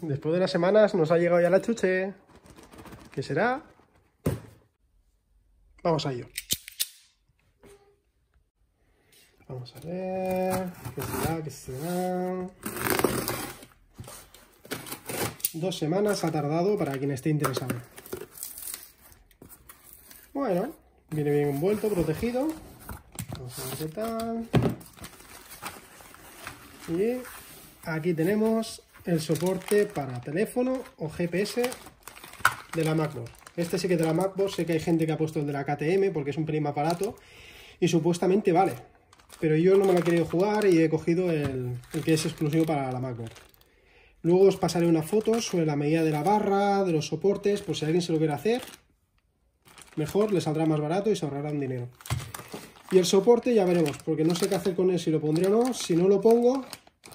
Después de las semanas nos ha llegado ya la chuche. ¿Qué será? Vamos a ello. Vamos a ver. ¿Qué será? ¿Qué será? Dos semanas ha tardado para quien esté interesado. Bueno, viene bien envuelto, protegido. Vamos a ver qué tal. Y aquí tenemos el soporte para teléfono o GPS de la MacBook. Este sí que es de la MacBook, sé que hay gente que ha puesto el de la KTM porque es un pelín aparato y supuestamente vale. Pero yo no me lo he querido jugar y he cogido el, que es exclusivo para la MacBook. Luego os pasaré una foto sobre la medida de la barra, de los soportes, por si alguien se lo quiere hacer. Mejor, le saldrá más barato y se ahorrarán dinero. Y el soporte ya veremos, porque no sé qué hacer con él, si lo pondré o no. Si no lo pongo,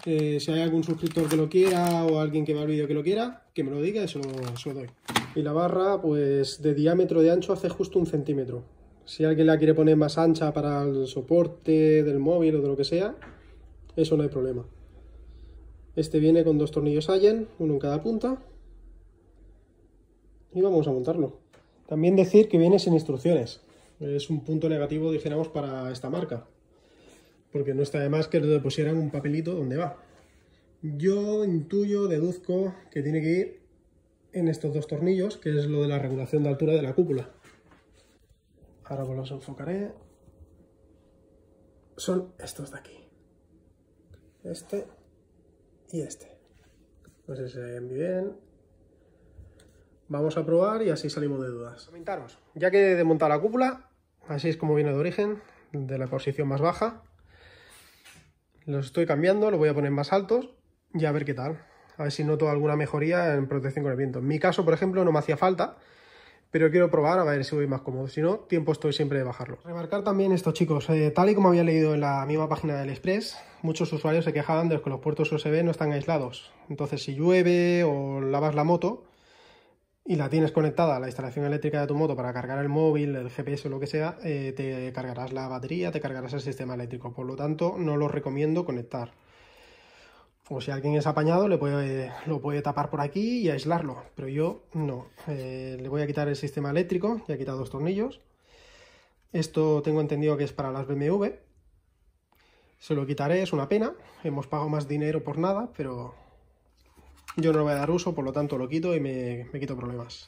eh, si hay algún suscriptor que lo quiera o alguien que vea el vídeo que lo quiera, que me lo diga y se lo, doy. Y la barra, pues de diámetro de ancho hace justo un centímetro. Si alguien la quiere poner más ancha para el soporte del móvil o de lo que sea, eso no hay problema. Este viene con dos tornillos Allen, uno en cada punta. Y vamos a montarlo. También decir que viene sin instrucciones. Es un punto negativo, dijéramos, para esta marca porque no está de más que lo pusieran un papelito donde va. Yo intuyo, deduzco que tiene que ir en estos dos tornillos, que es lo de la regulación de altura de la cúpula. Ahora pues los enfocaré. Son estos de aquí. Este y este. No sé si se ven bien. Vamos a probar y así salimos de dudas. Comentaros, ya que he desmontado la cúpula, así es como viene de origen, de la posición más baja, los estoy cambiando, los voy a poner más altos y a ver qué tal. A ver si noto alguna mejoría en protección con el viento. En mi caso, por ejemplo, no me hacía falta, pero quiero probar a ver si voy más cómodo. Si no, tiempo estoy siempre de bajarlo. Remarcar también esto, chicos. Eh, tal y como había leído en la misma página del Express, muchos usuarios se quejaban de que los puertos USB no están aislados. Entonces, si llueve o lavas la moto, y la tienes conectada a la instalación eléctrica de tu moto para cargar el móvil, el GPS o lo que sea, eh, te cargarás la batería, te cargarás el sistema eléctrico. Por lo tanto, no lo recomiendo conectar. O si alguien es apañado, le puede, lo puede tapar por aquí y aislarlo. Pero yo no. Eh, le voy a quitar el sistema eléctrico, ya he quitado dos tornillos. Esto tengo entendido que es para las BMW. Se lo quitaré, es una pena. Hemos pagado más dinero por nada, pero yo no lo voy a dar uso, por lo tanto lo quito y me, quito problemas.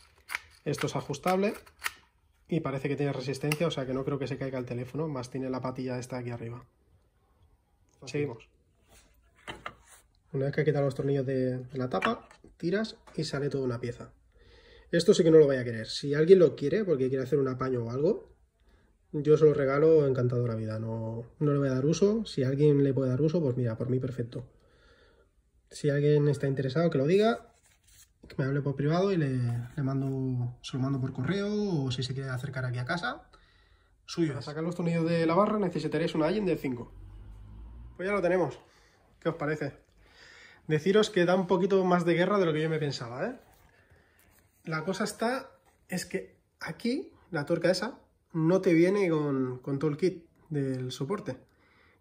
Esto es ajustable y parece que tiene resistencia, o sea que no creo que se caiga el teléfono, más tiene la patilla esta aquí arriba. Seguimos. Una vez que quitas quitado los tornillos de, la tapa, tiras y sale toda una pieza. Esto sí que no lo voy a querer. Si alguien lo quiere, porque quiere hacer un apaño o algo, yo se lo regalo encantado la vida. No, no le voy a dar uso. Si alguien le puede dar uso, pues mira, por mí perfecto. Si alguien está interesado, que lo diga, que me hable por privado y le, mando, se lo mando por correo o si se quiere acercar aquí a casa, suyo. Para sacar los tornillos de la barra necesitaréis una Allen de 5. Pues ya lo tenemos. ¿Qué os parece? Deciros que da un poquito más de guerra de lo que yo me pensaba, ¿eh? La cosa está, es que aquí, la tuerca esa, no te viene con, con todo el kit del soporte.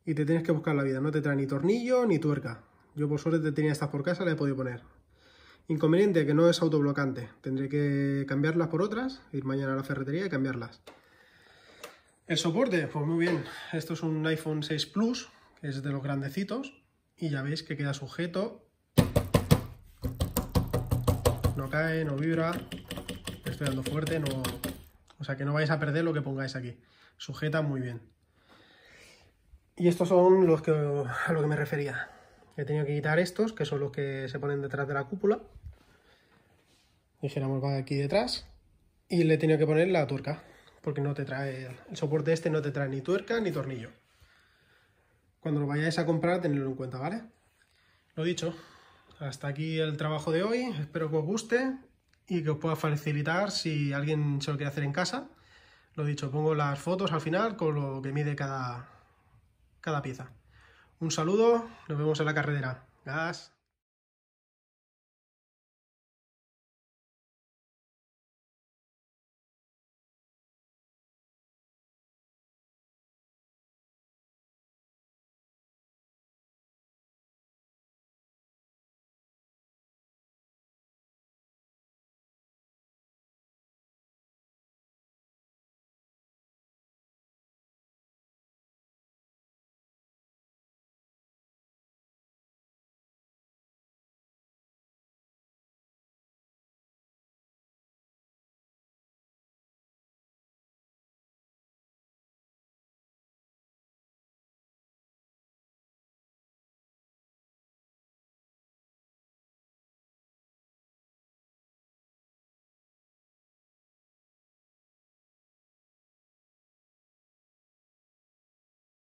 Y te tienes que buscar la vida, no te trae ni tornillo ni tuerca. Yo por suerte tenía estas por casa, las he podido poner. Inconveniente, que no es autoblocante. Tendré que cambiarlas por otras, ir mañana a la ferretería y cambiarlas. El soporte, pues muy bien. Esto es un iPhone 6 Plus, que es de los grandecitos. Y ya veis que queda sujeto. No cae, no vibra. Estoy dando fuerte, no... O sea que no vais a perder lo que pongáis aquí. Sujeta muy bien. Y estos son los que, a lo que me refería. He tenido que quitar estos, que son los que se ponen detrás de la cúpula. Dijéramos, va aquí detrás. Y le he tenido que poner la tuerca, porque no te trae el soporte este no te trae ni tuerca ni tornillo. Cuando lo vayáis a comprar, tenedlo en cuenta, ¿vale? Lo dicho, hasta aquí el trabajo de hoy. Espero que os guste y que os pueda facilitar si alguien se lo quiere hacer en casa. Lo dicho, pongo las fotos al final con lo que mide cada, cada pieza. Un saludo, nos vemos en la carretera. Gas.